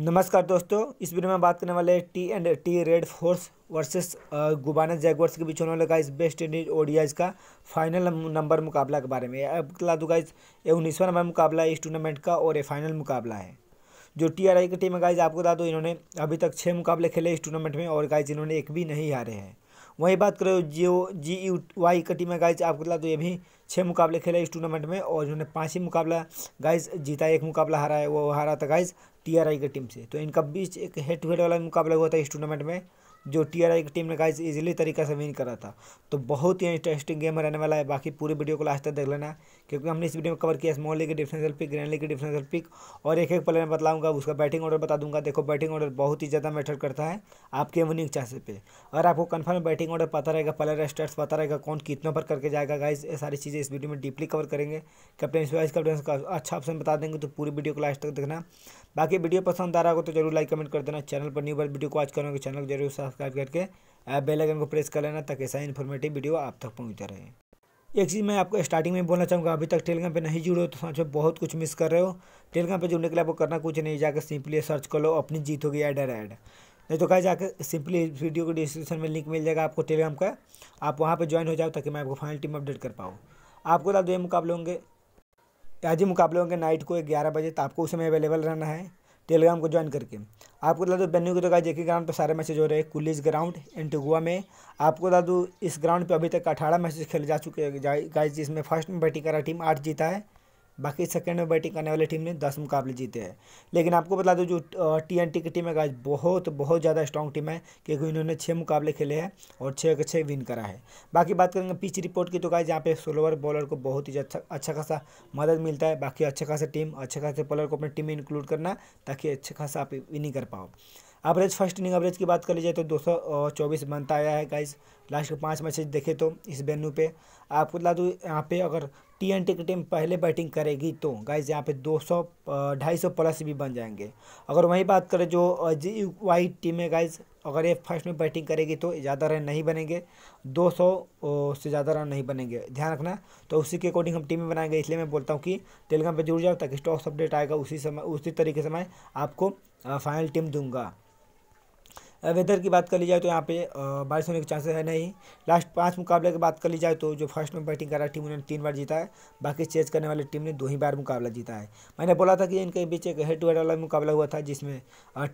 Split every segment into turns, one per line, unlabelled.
नमस्कार दोस्तों इस वीडियो में बात करने वाले T and T red force versus Guyana Jaguars के बीच होने वाला गाइस वेस्ट इंडीज ओडियाज का फाइनल नंबर मुकाबला के बारे में अब बता दूँ गाइज ये उन्नीसवा नंबर मुकाबला है इस टूर्नामेंट का और ये फाइनल मुकाबला है जो टी आर आई की टीम है गाइज आपको बता दो इन्होंने अभी तक छः मुकाबले खेले इस टूर्नामेंट में और गाइज इन्होंने एक भी नहीं हारे हैं वहीं बात जी जियो जी यू वाई कटी में गाइज आपको बता दो ये भी छः मुकाबले खेले इस टूर्नामेंट में और इन्होंने पाँच ही मुकाबला गाइज जीता एक मुकाबला हारा है वो हारा था गाइज टी आर आई की टीम से तो इनका बीच एक हेड टू हेड वाला मुकाबला हुआ था इस टूर्नामेंट में जो टी आर आई की टीम ने गाइज इजीली तरीके से विन करा था तो बहुत ही इंटरेस्टिंग गेम रहने वाला है बाकी पूरी वीडियो को लास्ट तक देख लेना क्योंकि हमने इस वीडियो में कवर किया स्मॉल लीग के डिफरेंशियल पिक ग्रैंड लीग के डिफरेंशियल पिक और एक एक प्लेयर बताऊंगा उसका बैटिंग ऑर्डर बता दूंगा देखो बैटिंग ऑर्डर बहुत ही ज़्यादा मैटर करता है आपके विनिंग चांसेस पे अगर आपको कन्फर्म बैटिंग ऑर्डर पता रहेगा प्लेयर स्टेट्स पता रहेगा कौन कितने पर करके जाएगा गाइज ये सारी चीज़ें इस वीडियो में डीपली कवर करेंगे कैप्टन वाइस कैप्टन का अच्छा ऑप्शन बता देंगे तो पूरी वीडियो को लास्ट तक देखना बाकी वीडियो पसंद आ रहा हो तो जरूर लाइक कमेंट कर देना चैनल पर न्यू बार वीडियो को आज करेंगे चैनल को जरूर सब्सक्राइब करके बेल आइकन को प्रेस कर लेना ताकि ऐसा इन्फॉर्मेटिव वीडियो आप तक पहुँचता रहे एक चीज़ मैं आपको स्टार्टिंग में बोलना चाहूँगा अभी तक टेलीग्राम पे नहीं जुड़े हो तो समझो बहुत कुछ मिस कर रहे हो टेलीग्राम पे जुड़ने के लिए आपको करना कुछ नहीं जाकर सिंपली सर्च कर लो अपनी जीत होगी एडर एड एड नहीं तो कहा जाकर सिंपली वीडियो को डिस्क्रिप्शन में लिंक मिल जाएगा आपको टेलीग्राम का आप वहाँ पर ज्वाइन हो जाओ ताकि मैं आपको फाइनल टीम अपडेट कर पाऊँ आपको बता तो दो ये मुकाबले होंगे आज ही मुकाबले होंगे नाइट को ग्यारह बजे तो आपको उस समय अवेलेबल रहना है टेलीग्राम को ज्वाइन करके आपको बता दो बेन्यू के तो गाइज ग्राउंड पर सारे मैसेज हो रहे हैं कुलिस ग्राउंड एंटीगुआ में आपको बता दूँ इस ग्राउंड पर अभी तक अठारह मैसेज खेले जा चुके हैं गाइज जिसमें फर्स्ट में बैटिंग करा टीम आठ जीता है बाकी सेकेंड में बैटिंग करने वाली टीम ने दस मुकाबले जीते हैं लेकिन आपको बता दूं जो टी एन टी की टीम है आज बहुत बहुत ज़्यादा स्ट्रॉन्ग टीम है क्योंकि इन्होंने छः मुकाबले खेले हैं और छः के छः विन करा है बाकी बात करेंगे पिच रिपोर्ट की तो गाइज यहाँ पे सोलोवर बॉलर को बहुत ही अच्छा अच्छा खासा मदद मिलता है बाकी अच्छा खासा टीम अच्छे खासे बॉलर को अपनी टीम में इंक्लूड करना ताकि अच्छा खासा आप विनिंग कर पाओ एवरेज फर्स्ट इनिंग एवरेज की बात कर लीजिए तो दो सौ चौबीस बनता आया है गाइज़ लास्ट के पाँच मैचेज देखे तो इस वेन्यू पे आपको बता दूँ यहाँ पे अगर टी एन टी की टीम पहले बैटिंग करेगी तो गाइज यहाँ पे दो सौ ढाई सौ प्लस भी बन जाएंगे अगर वही बात करें जो जी वाई टीम है गाइज अगर ये फर्स्ट में बैटिंग करेगी तो ज़्यादा रन नहीं बनेंगे सौ से ज़्यादा रन नहीं बनेंगे ध्यान रखना तो उसी के अकॉर्डिंग हम टीमें बनाएंगे इसलिए मैं बोलता हूँ कि टेलीग्राम पर जुड़ जाओ ताकि स्टॉक्स अपडेट आएगा उसी समय उसी तरीके से मैं आपको फाइनल टीम दूंगा वेदर की बात कर ली जाए तो यहाँ पे बारिश होने के चांसेस है नहीं लास्ट पाँच मुकाबले की बात कर ली जाए तो जो फर्स्ट में बैटिंग कर रहा टीम उन्होंने तीन बार जीता है बाकी चेज करने वाली टीम ने दो ही बार मुकाबला जीता है मैंने बोला था कि इनके बीच एक हेड टू हेड वाला मुकाबला हुआ था जिसमें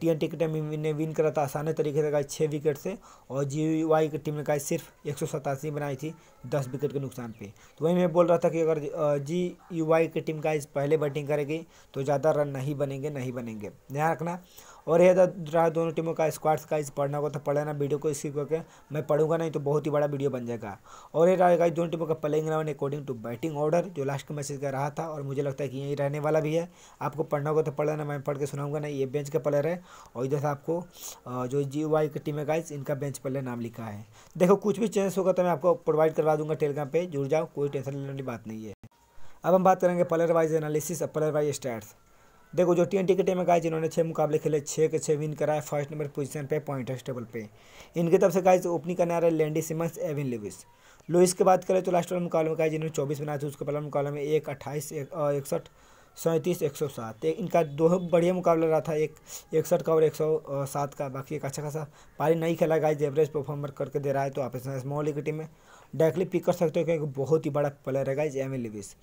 टी एन टी की टीम ने विन करा था आसानी तरीके से गाय छः विकेट से और जी वाई की टीम ने गाय सिर्फ एक बनाई थी दस विकेट के नुकसान पर तो वही मैं बोल रहा था कि अगर जी यू वाई की टीम का पहले बैटिंग करेगी तो ज़्यादा रन नहीं बनेंगे नहीं बनेंगे ध्यान रखना और यह तो रहा दोनों टीमों का स्क्वाड्स का इस पढ़ना होगा तो पढ़ लेना वीडियो को इसी करके मैं पढ़ूंगा नहीं तो बहुत ही बड़ा वीडियो बन जाएगा और ये रहेगा दोनों टीमों का playing eleven according to batting order जो लास्ट के मैसेज का रहा था और मुझे लगता है कि यही रहने वाला भी है आपको पढ़ना होगा तो पढ़ लेना मैं पढ़ के सुनाऊंगा नहीं ये बेंच का प्लेयर है और इधर से आपको जो जी वाई की टीम है गाइज इनका बेंच प्लेयर नाम लिखा है देखो कुछ भी चेंजेस होगा तो मैं आपको प्रोवाइड करवा दूंगा टेलीग्राम पर जुड़ जाओ कोई टेंशन लेने वाली बात नहीं है अब हम बात करेंगे प्लेयर वाइज एनालिसिस और प्लेयर वाइज स्टैट्स देखो जो टी के टीम में गाइज इन्होंने छः मुकाबले खेले छः के छः विन कराए फर्स्ट नंबर पोजीशन पे पॉइंट टेबल पे इनकी तरफ से गाइज ओपनिंग करने आ रहे Lendl Simmons Evin Lewis Lewis की बात करें तो लास्ट वाले मुकाबले में गाइज इन्होंने चौबीस बनाए थे उसके पहला मुकाबले में एक अट्ठाईस इकसठ सैंतीस एक सौ सात इनका दो बढ़िया मुकाबला रहा था एक इकसठ का और एक सौ सात का बाकी एक अच्छा खासा पारी नहीं खेला गाइज एवरेज परफॉर्मर करके दे रहा है तो आप स्मॉल लीग टीम में डायरेक्टली पिक कर सकते हो क्योंकि बहुत ही बड़ा प्लेयर है गाइज एम लिविस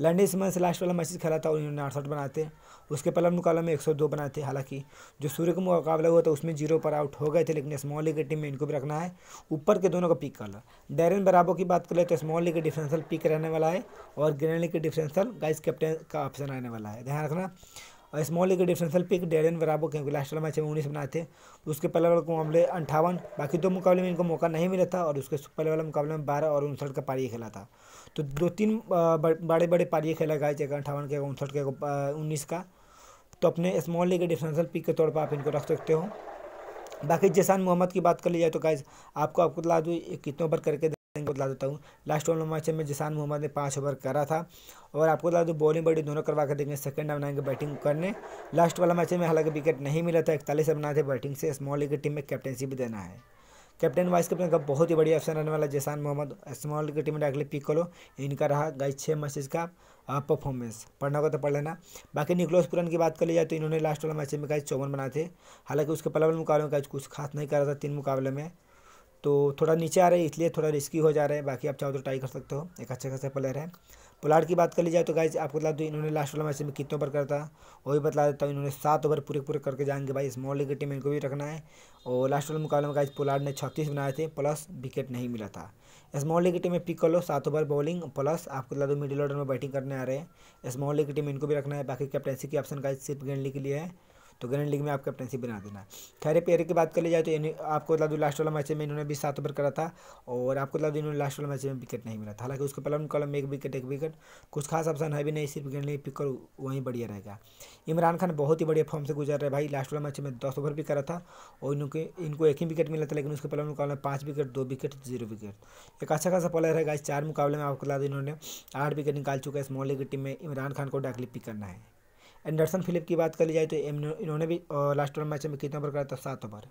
लंडी इस मंथ लास्ट वाला मैच खेला था उन्होंने अड़सठ बनाते उसके पहले मुकाबले में एक सौ दो बनाते हालांकि जो सूर्य का मुकाबला हुआ था उसमें जीरो पर आउट हो गए थे लेकिन स्मॉल लीग की टीम में इनको भी रखना है ऊपर के दोनों का पिक कर लो डेरन बराबो की बात करें तो स्मॉल लीग का डिफरेंसल पिक रहने वाला है और ग्रेन लीग के डिफरेंसल गाइज कैप्टन का ऑप्शन रहने वाला है ध्यान रखना स्मॉल ए के डिफरेंशियल पिक डेरन वराबो क्योंकि लास्ट वाला मैच में उन्नीस बनाए थे उसके पहले वाले मुकाबले अंठावन बाकी दो मुकाबले में इनको मौका नहीं मिला था और उसके पहले वाला मुकाबले में बारह और उनसठ का पारी खेला था तो दो तीन बड़े बड़े पारी खेला गया एक अंठावन का उनसठ के उन्नीस का तो अपने स्मॉल लीग के डिफरेंशियल पिक के तौर पर आप इनको रख सकते हो बाकी जैसान मोहम्मद की बात कर ली जाए तो गाइज आपको आपको बता दूँ कितनों पर करके को बता देता हूँ लास्ट ओवर मैच में जिसान मोहम्मद ने पाँच ओवर करा था और आपको बता दो बॉलिंग बड़ी दोनों करवा कर देंगे सेकंड डाउन आएंगे बैटिंग करने लास्ट वाला मैच में हालांकि विकेट नहीं मिला था इकतालीस रन बनाए थे बैटिंग से स्मॉल लीग की टीम में कैप्टनसी भी देना है कैप्टन वाइस कैप्टन का बहुत ही बढ़िया ऑप्शन रहने वाला जैसान मोहम्मद स्मॉल की टीम में डायरेक्टली पिक करो इनका रहा गई छः मैचेज का परफॉर्मेंस पढ़ना होगा तो पढ़ लेना बाकी निकलोस पुरन की बात कर ली जाए तो इन्होंने लास्ट वाला मैच में गाइज चौवन बनाए थे हालांकि उसके पहले मुकाबले में गाइज कुछ खास नहीं करा था तीन मुकाबले में तो थोड़ा नीचे आ रहे हैं इसलिए थोड़ा रिस्की हो जा रहा है बाकी आप चाहो तो ट्राई कर सकते हो एक अच्छे खासा प्लेयर है पुलाड की बात कर ली जाए तो गाइज आपको बता दो इन्होंने लास्ट वाला मैच में कितने ओवर करता वो भी बता देता हूँ इन्होंने सात ओवर पूरे पूरे करके जाएंगे भाई स्मॉल लीग की टीम इनको भी रखना है और लास्ट वाले मुकाबले में गाइज पुलाड ने छत्तीस बनाए थे प्लस विकेट नहीं मिला था स्मॉल लीग की टीम में पिक कर लो सात ओवर बॉलिंग प्लस आपको बता दो मिडिल ऑर्डर में बैटिंग करने आ रहे हैं स्मॉल लीग की टीम इनको भी रखना है बाकी कैप्टेंसी की ऑप्शन गाइज सिर्फ गेंडली के लिए है तो ग्रैंड लीग में आप कैप्टनसी बना देना खैर पेयर की बात कर ली जाए तो आपको बता दूँ लास्ट वाला मैच में इन्होंने भी सात ओवर करा था और आपको बता दूँ इन्होंने लास्ट वाला मैच में विकेट नहीं मिला था हालांकि उसके पलम कॉलम में एक विकेट एक विकेट कुछ खास ऑप्शन है भी नहीं सिर्फ ग्रैंड लीग पिकर वहीं बढ़िया रहेगा इमरान खान बहुत ही बढ़िया फॉर्म से गुजर रहे भाई लास्ट वाला मैच में दस ओवर भी करा था और इनके इनको एक ही विकेट मिला था लेकिन उसके पहला कॉलम में पाँच विकेट दो विकेट जीरो विकेट एक अच्छा खासा प्लेयर है इस चार मुकाबले में आपको बता दें इन्होंने आठ विकेट निकाल चुका है स्मॉल लीग की टीम में इमरान खान को डाकली पिक करना है एंडरसन फिलिप की बात कर ली जाए तो इन्होंने भी लास्ट ओवर मैच में कितना ओवर कराया था सात ओवर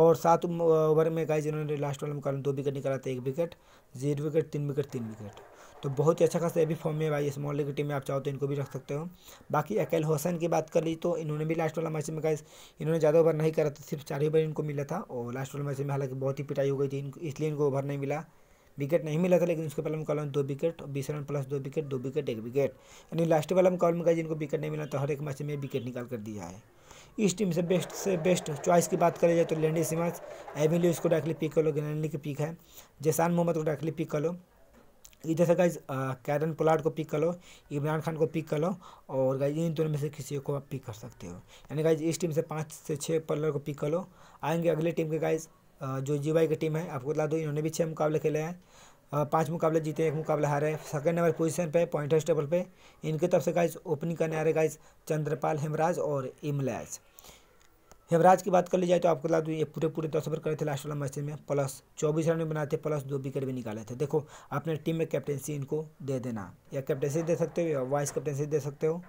और सात ओवर में गाइज इन्होंने लास्ट में मुकाबले दो विकेट निकाला था एक विकेट जीरो विकेट तीन विकेट तीन विकेट तो बहुत ही अच्छा खासा ये भी फॉर्म में भाई स्मॉल लीग की टीम में आप चाहो तो इनको भी रख सकते हो बाकी अकेल हुसैन की बात कर ली तो इन्होंने भी लास्ट वाला मैच में गाइस इन्होंने ज़्यादा ओवर नहीं करा था सिर्फ चार ही ओवर इनको मिला था और लास्ट वाला मैच में हालांकि बहुत ही पिटाई हो गई थी इसलिए इनको ओवर नहीं मिला विकेट नहीं मिला था लेकिन उसके पहले हम कॉलम दो विकेट बीस रन प्लस दो विकेट दो विकेट एक विकेट यानी लास्ट वाला कॉल में जिनको विकेट नहीं मिला तो हर एक मैच में विकेट निकाल कर दिया है इस टीम से बेस्ट से बेस्ट चॉइस की बात करें जाए तो लेंडी सिमस एमिल को डायरेक्टली पिक कर लो गिनली की पिक है जैसान मोहम्मद को डायरेक्टली पिक कर लो इधर से गाइज कैरन पोलार्ड को पिक कर लो इमरान खान को पिक कर लो और गाइज इन दोनों में से किसी को आप पिक कर सकते हो यानी गाइज इस टीम से पाँच से छः प्लेयर को पिक कर लो आएंगे अगले टीम के गाइज जो जीवाई की टीम है आपको बता दो इन्होंने भी छः मुकाबले खेले हैं पांच मुकाबले जीते एक मुकाबले हारे सेकंड नंबर पोजीशन पे पॉइंटर्स टेबल पे इनकी तरफ से गाइज ओपनिंग करने आ रहे गाइज चंद्रपाल हेमराज और इमलैज हेमराज की बात कर ली जाए तो आपको बता दूँ ये पूरे पूरे दस ओवर करे थे लास्ट वाला मैच में प्लस चौबीस रन भी बनाए थे प्लस दो विकेट भी निकाले थे देखो अपने टीम में कैप्टेंसी इनको दे देना या कैप्टेंसी दे सकते हो या वाइस कैप्टेंसी दे सकते हो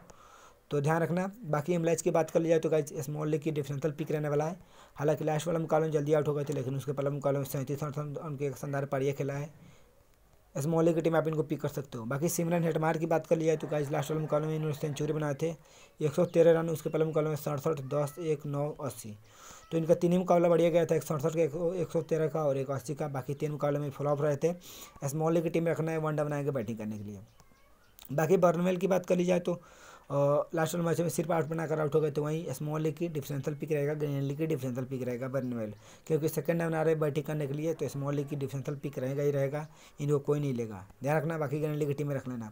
तो ध्यान रखना बाकी एम की बात कर ली जाए तो गाइज स्मॉल लीग की डिफिनेशनल पिक रहने वाला है हालांकि लास्ट वाला मुकाबला जल्दी आउट हो गए थे लेकिन उसके पहला मुकाबला सैंतीस रन उनके एक शानदार पारिया खेला है स्मॉल लीग की टीम आप इनको पिक कर सकते हो बाकी सिमरन हेटमार की बात कर ली जाए तो गाइज लास्ट वाले मुकाबले में इन्होंने सेंचुरी बनाए थे एक सौ तेरह रन उसके पहले मुकाबले में सड़सठ दस एक नौ अस्सी तो इनका तीन ही मुकाबला बढ़िया गया था एक सड़सठ का एक सौ तेरह का और एक अस्सी का बाकी तीन मुकाबले में फ्लॉप रहे थे स्मॉल लीग की टीम रखना है वनडा बनाएंगे बैटिंग करने के लिए बाकी बर्नवेल की बात कर ली जाए तो लास्ट वाले मैच में सिर्फ आउट बनाकर आउट हो गए तो वहीं स्मॉल लीग e की डिफरेंशियल पिक रहेगा ग्रेन लीग e की डिफरेंशियल पिक रहेगा बर्नवेल क्योंकि सेकंड नंबर आ रहे बैटिंग करने के लिए तो स्मॉल लीग e की डिफरेंशियल पिक रहेगा ही रहेगा इनको कोई नहीं लेगा ध्यान रखना बाकी ग्रेनली की टीम में रख लेना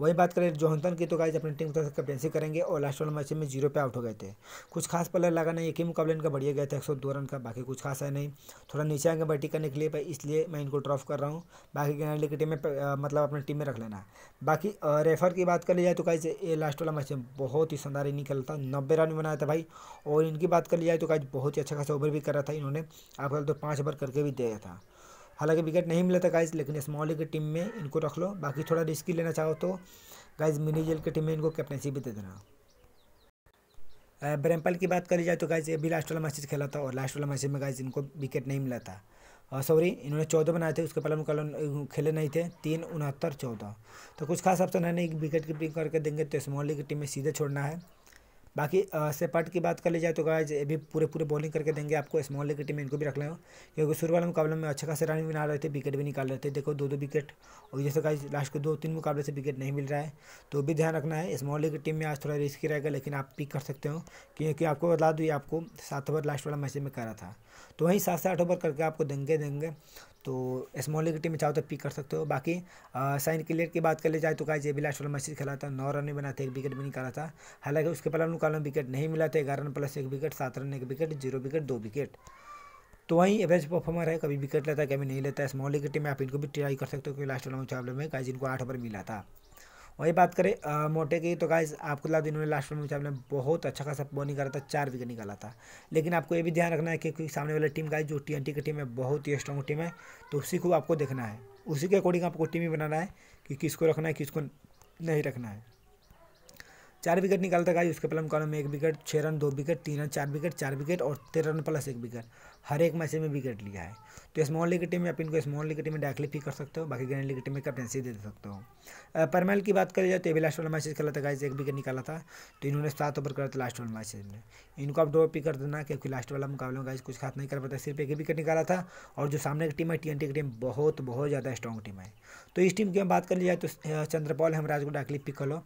वही बात करें जोहनतन की तो गाइज अपनी टीम तरफ से कैप्टेंसी करेंगे और लास्ट वाले मैच में जीरो पे आउट हो गए थे कुछ खास पलर लगा नहीं एक ही मुकाबले इनका बढ़िया गया था एक सौ दो रन का बाकी कुछ खास है नहीं थोड़ा नीचे आएंगे बैटिंग करने के लिए भाई इसलिए मैं इनको ड्रॉफ कर रहा हूँ बाकी ग्रैंड की टीम में मतलब अपनी टीम में रख लेना बाकी रेफर की बात कर ली जाए तो गाइज ये लास्ट वाला मैच बहुत ही शानदार इनिंग था नब्बे रन बनाया था भाई और इनकी बात कर ली जाए तो गाइज बहुत ही अच्छा खासा ओवर भी करा था इन्होंने आप तो पाँच ओवर करके भी दिया था हालांकि विकेट नहीं मिला था गाइज लेकिन स्मॉल की टीम में इनको रख लो बाकी थोड़ा रिस्की लेना चाहो तो गाइज मिनी जेल की टीम में इनको कैप्टनशिप भी दे देना ब्रैम्पल की बात करी जाए तो गाइज ये भी लास्ट वाला मैच खेला था और लास्ट वाला मैच में गाइज इनको विकेट नहीं मिला था और सॉरी इन्होंने चौदह बनाए थे उसके पहले मुकाबला खेले नहीं थे तीन उनहत्तर चौदह तो कुछ खास ऑप्शन है नहीं विकेट कीपिंग करके देंगे तो स्मॉल लीग की टीम में सीधे छोड़ना है बाकी सेपट की बात कर ली जाए तो गाइज ये भी पूरे पूरे बॉलिंग करके देंगे आपको स्मॉल लेग की टीम इनको भी रख लें क्योंकि शुरू वाले मुकाबले में अच्छे खासे रन भी ना रहे थे विकेट भी निकाल रहे थे देखो दो दो विकेट और जैसे गाइज लास्ट के दो तीन मुकाबले से विकेट नहीं मिल रहा है तो भी ध्यान रखना है स्मॉल लेग की टीम में आज थोड़ा रिस्की रहेगा लेकिन आप पिक कर सकते हो क्योंकि आपको बता दू आपको सात ओवर लास्ट वाला मैच में करा था तो वहीं सात से आठ ओवर करके आपको देंगे देंगे तो स्मॉल लीग टीम में चाहो तो पिक कर सकते हो बाकी साइन क्लियर की बात कर ले जाए तो कहा ये लास्ट वाला मैसेज खेला था नौ रन नहीं बना था एक विकेट भी निकाला था हालांकि उसके पहले उनको कालम विकेट नहीं मिला था ग्यारह रन प्लस एक विकेट सात रन एक विकेट जीरो विकेट दो विकेट तो वहीं एवरेज परफॉर्मर है कभी विकेट लेता है कभी नहीं लेता है स्मॉल लीग टीम में आप इनको भी ट्राई कर सकते हो क्योंकि लास्ट वाला मुकाबले में कहा जिनको आठ ओवर मिला था वही बात करें आ, मोटे की तो गाइज आपको लाभ तो इन्होंने लास्ट में आपने बहुत अच्छा खासा बॉलिंग करा था चार विकेट निकाला था लेकिन आपको ये भी ध्यान रखना है क्योंकि सामने वाली टीम गाइज जो टी की टीम है बहुत ही स्ट्रॉन्ग टीम है तो उसी को आपको देखना है उसी के अकॉर्डिंग आपको टीम ही बनाना है कि किसको रखना है किसको नहीं रखना है चार विकेट निकालता गाइज उसके प्लम कॉलम में एक विकेट छः रन दो विकेट तीन रन चार विकेट चार विकेट और तेरह रन प्लस एक विकेट हर एक मैच में विकेट लिया है तो स्मॉल लीग की टीम में आप इनको स्मॉल लीग की टीम में डायरेक्टली पिक कर सकते हो बाकी ग्रैंड लीग की टीम में कैप्टनसी दे सकते हो परमेल की बात करी जाए तो ये भी लास्ट वाला मैसेज खेला था गाइज एक विकेट निकाला था तो इन्होंने सात ओवर करा था लास्ट वाला मैसेज में इनको आप ड्रॉप पिक कर देना क्योंकि लास्ट वाला मुकाबला गाइज कुछ खास नहीं कर पाता सिर्फ एक ही विकेट निकाला था और जो सामने की टीम है टी की टीम बहुत बहुत ज़्यादा स्ट्रॉन्ग टीम है तो इस टीम की हम बात कर ली जाए तो चंद्रपाल हेमराज को डायरेक्टली पिक कर लो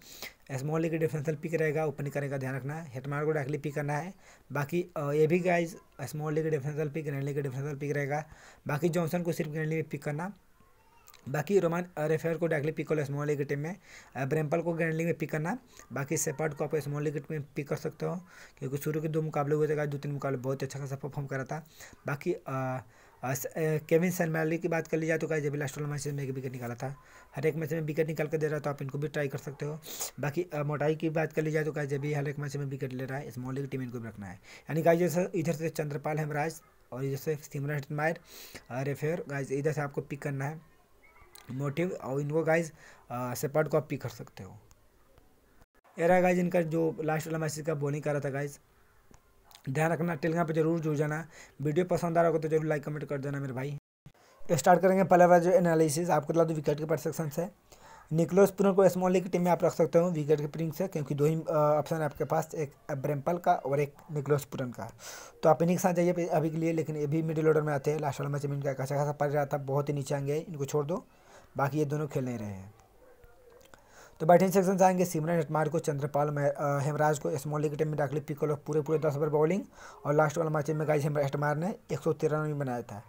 स्मॉल लीग डिफेंसल पिक रहेगा ओपनिंग करेगा ध्यान रखना है हेटमार को डायरेक्टली पिक करना है बाकी ये भी guys small league differential pick रैनली का डिफरेंशियल पिक रहेगा बाकी जॉनसन को सिर्फ रैनली में पिक करना बाकी रोमान रेफेयर को डायरेक्टली पिक कर लो स्मॉल लिगेट में ब्रैम्पल को ग्रैंड लीग में पिक करना बाकी सेपर्ट को आप स्मॉल लिगेट में पिक कर सकते हो क्योंकि शुरू के दो मुकाबले हुए थे दो तीन मुकाबले बहुत अच्छा खासा परफॉर्म करा था बाकी केविन सनमैली की बात कर ली जाए तो कहा जब लास्ट वाला मैच में एक विकेट निकाला था हर एक मैच में विकेट निकाल कर दे रहा है तो आप इनको भी ट्राई कर सकते हो बाकी मोटाई की बात कर ली जाए तो कहा जब भी हर एक मैच में विकेट ले रहा है स्मॉल लिग टीम इनको भी रखना है यानी गाइज इधर से चंद्रपाल हेमराज और जैसे सिमरन हटमायर रेफेयर गाइज इधर से आपको पिक करना है मोटिव और इनको गाइज सेपर्ट को आप पिक कर सकते हो एरा गाइज इनका जो लास्ट वाला मैसेज का बोलिंग कर रहा था गाइज ध्यान रखना टेलीग्राम पर जरूर जुड़ जाना वीडियो पसंद आ रहा होगा तो जरूर लाइक कमेंट कर देना मेरे भाई स्टार्ट तो करेंगे पहला बार जो एनालिसिस आपको बता दो विकेट के परसेक्शन है निकोलस पुरन को स्मॉल लीग की टीम में आप रख सकते हो विकेट कीपिंग से क्योंकि दो ही ऑप्शन है आपके पास एक ब्रेम्पल का और एक निकोलस पुरन का तो आप इन्हीं के साथ जाइए अभी के लिए लेकिन ये भी मिडिल ऑर्डर में आते हैं लास्ट वाला मैच में इनका अच्छा खासा पड़ रहा था बहुत ही नीचे आएंगे इनको छोड़ दो बाकी ये दोनों खेल नहीं रहे हैं तो बैटिंग सेक्शन से आएंगे सिमरन हटमार को चंद्रपाल हेमराज को स्मॉल लीग टीम में डाकली पिकल और पूरे पूरे दस ओवर बॉलिंग और लास्ट वाला मैच में गाइज हटमार ने एक सौ तेरह रन भी बनाया था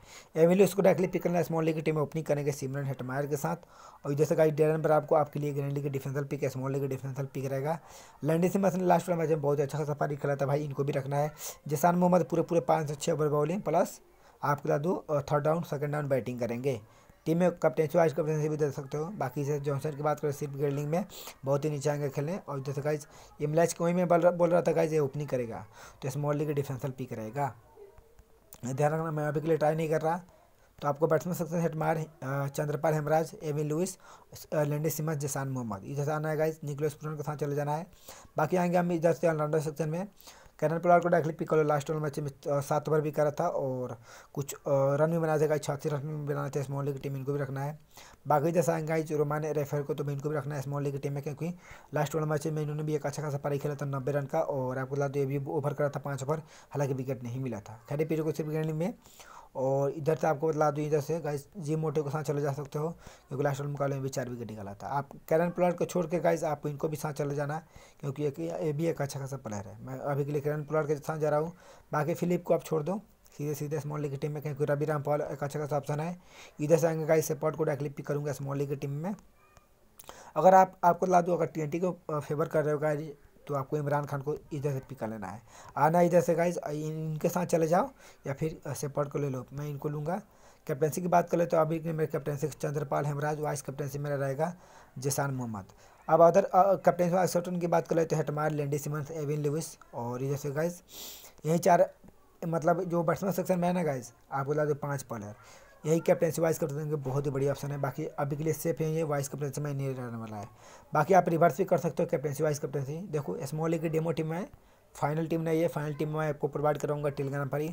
एमिली उसको डाकली पिकल ने स्मॉल लीग टीम में ओपनिंग करेंगे सिमरन हटमार के साथ और इधर से गाइज डेरन पर आपको आपके लिए grand league differential pick small league differential pick रहेगा लंडी सिमस ने लास्ट वाला मैच में बहुत अच्छा खासा पारी खेला था भाई इनको भी रखना है जैसान मोहम्मद पूरे पूरे पाँच सौ छः ओवर बॉलिंग प्लस आपके दादू third down second down batting करेंगे टीम में कैप्टनसी वाइस कैप्टनसी भी दे सकते हो बाकी से जॉनसन की बात करें सिर्फ गेल्डिंग में बहुत ही नीचे आएंगे खेलने और जैसे गाइज को कोई में बोल रहा था गाइज ये ओपनिंग करेगा तो स्मॉल का डिफेंसल पिक रहेगा ध्यान रखना मैं अभी के लिए ट्राई नहीं कर रहा तो आपको बैट्समैन सकते हैं Hetmyer Chanderpaul Hemraj Evin Lewis Lendl Simmons जसान Mohammad इधर से आना है गाइज निकलोस प्रोन के साथ चले जाना है बाकी आएंगे हम इधर से ऑलराउंडर सेक्शन में कैनन प्लार को डायरेक्टली पिक कर लो लास्ट मैच में सात ओवर भी करा था और कुछ रन भी बना देगा छियासी रन भी बनाना था स्मॉल लीग की टीम इनको भी रखना है बाकी जैसा गाइज रोमान रेफर को तो इनको भी रखना है स्मॉल लीग की टीम में क्योंकि लास्ट ओवर मैच में इन्होंने भी एक अच्छा खासा पारी खेला था नब्बे रन का और आपको बता दो ये भी ओवर करा था पाँच ओवर हालांकि विकेट नहीं मिला था खैर पीरियड को सिर्फ गेंद में और इधर से आपको बता दूँ इधर से गाइस जी मोटे के साथ चले जा सकते हो क्योंकि लास्ट मुकाबले में भी चार विकेट निकाला था आप कैरन प्लाट को छोड़ के गाइस आपको इनको भी साथ चले जाना क्योंकि एक ये भी एक अच्छा खासा प्लेयर है मैं अभी के लिए कैरन प्लाट के साथ जा रहा हूँ बाकी फिलिप को आप छोड़ दो सीधे सीधे स्मॉल लीग की टीम में क्योंकि रवि रामपाल एक अच्छा खासा ऑप्शन है इधर से आएंगे गाइस सपोर्ट को डायरेक्टली पिक करूँगा स्मॉल लीग की टीम में अगर आप आपको बता दूँ अगर टी को फेवर कर रहे हो गाइस तो आपको इमरान खान को इधर से पिक कर लेना है आना इधर से गाइज इनके साथ चले जाओ या फिर सेपर्ड को ले लो मैं इनको लूँगा कैप्टनसी की बात कर ले तो अभी मेरे captaincy Chanderpaul Hemraj vice captaincy मेरा रहेगा जैसान मोहम्मद अब अदर कैप्टनसी वाइस की बात कर ले तो हेटमार लेंडी सिमंस एविन लुइस और इधर से गाइज यही चार मतलब जो बैट्समैन सेक्शन में है ना गाइज आप बोला दो पाँच पॉलर यही कैप्टनसी वाइस कैप्टन के बहुत ही बढ़िया ऑप्शन है बाकी अभी के लिए सेफ है ये वाइस कैप्टनसी में नहीं रहने वाला है बाकी आप रिवर्स भी कर सकते हो कैप्टनसी वाइस कैप्टनसी देखो स्मॉल की डेमो टीम है फाइनल टीम नहीं है फाइनल टीम मैं आपको प्रोवाइड कराऊंगा टेलीग्राम पर ही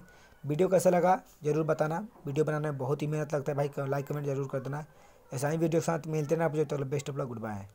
वीडियो कैसा लगा जरूर बताना वीडियो बनाने में बहुत ही मेहनत लगता है भाई लाइक कमेंट जरूर कर देना ऐसा ही वीडियो के साथ मिलते ना आप जो तो best of luck good bye